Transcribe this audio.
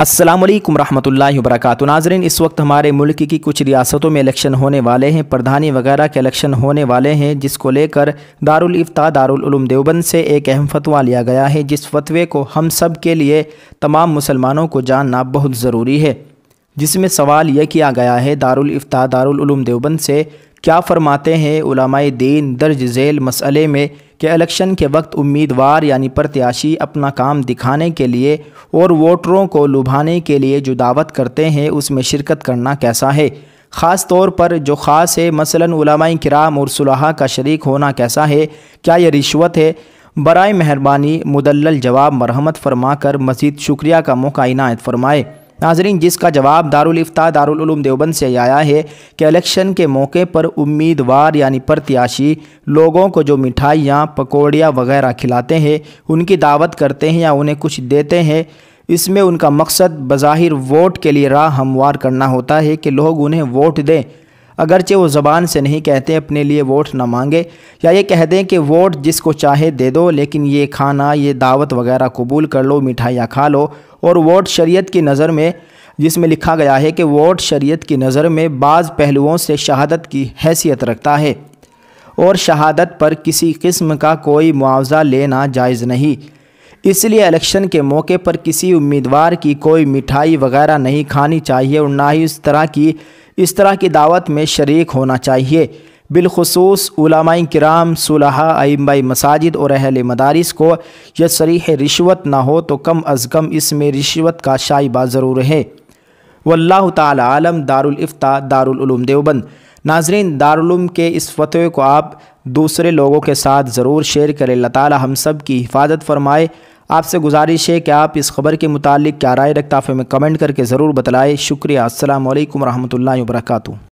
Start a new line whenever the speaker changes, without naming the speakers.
असलम रहमतुल्लाहि वबरकत नाजरीन इस वक्त हमारे मुल्क की कुछ रियासतों में इलेक्शन होने वाले हैं प्रधानी वगैरह के इलेक्शन होने वाले हैं जिसको लेकर दारुल इफ्ता दारुल देवबंद से एक अहम फतवा लिया गया है जिस फतवे को हम सब के लिए तमाम मुसलमानों को जानना बहुत ज़रूरी है जिसमें सवाल यह किया गया है दारुल इफ्ता दारुल देवबंद से क्या फरमाते हैं उलमाए दीन दर्ज झेल मसले में कि इलेक्शन के वक्त उम्मीदवार यानी प्रत्याशी अपना काम दिखाने के लिए और वोटरों को लुभाने के लिए जो दावत करते हैं उसमें शिरकत करना कैसा है ख़ास तौर पर जो ख़ास है मसलन उलमाए कराम और सुलहा का शरीक होना कैसा है क्या यह रिश्वत है बरए मेहरबानी मुदल जवाब मरहमत फरमा कर मज़ीद शुक्रिया का मौका इनायत फरमाए नाजरीन जिसका जवाब दारुलफ्ता दारुलूम देवबंद से आया है कि इलेक्शन के मौके पर उम्मीदवार यानी प्रत्याशी लोगों को जो मिठाइयाँ पकौड़ियाँ वगैरह खिलाते हैं उनकी दावत करते हैं या उन्हें कुछ देते हैं इसमें उनका मकसद बज़ाहिर वोट के लिए राह हमवार करना होता है कि लोग उन्हें वोट दें अगरचे वो ज़बान से नहीं कहते अपने लिए वोट ना मांगे या ये कह दें कि वोट जिसको चाहे दे दो लेकिन ये खाना ये दावत वगैरह कबूल कर लो मिठाइयाँ खा लो और वोट शरीयत की नज़र में जिसमें लिखा गया है कि वोट शरीयत की नज़र में बाज़ पहलुओं से शहादत की हैसियत रखता है और शहादत पर किसी किस्म का कोई मुआवजा लेना जायज़ नहीं इसलिए इलेक्शन के मौके पर किसी उम्मीदवार की कोई मिठाई वगैरह नहीं खानी चाहिए और ना ही उस तरह की इस तरह की दावत में शरीक होना चाहिए बिलखसूस कराम सुलहा आइम्बाई मसाजिद और अहल मदारस को यह सरीह रिश्वत ना हो तो कम अज़ कम इसमें रिश्वत का शाइबा ज़रूर है वल्ला तलम दारफ्ता दारूम देवबंद नाजरीन दारूम के इस फतवे को आप दूसरे लोगों के साथ ज़रूर शेयर करें अल्लाह ताली हम सब की हिफाजत फरमाए आपसे गुजारिश है कि आप इस खबर के मुतालिक क्या राय रखते हैं हमें कमेंट करके ज़रूर बतलाएँ शुक्रिया असल वरहमल वर्का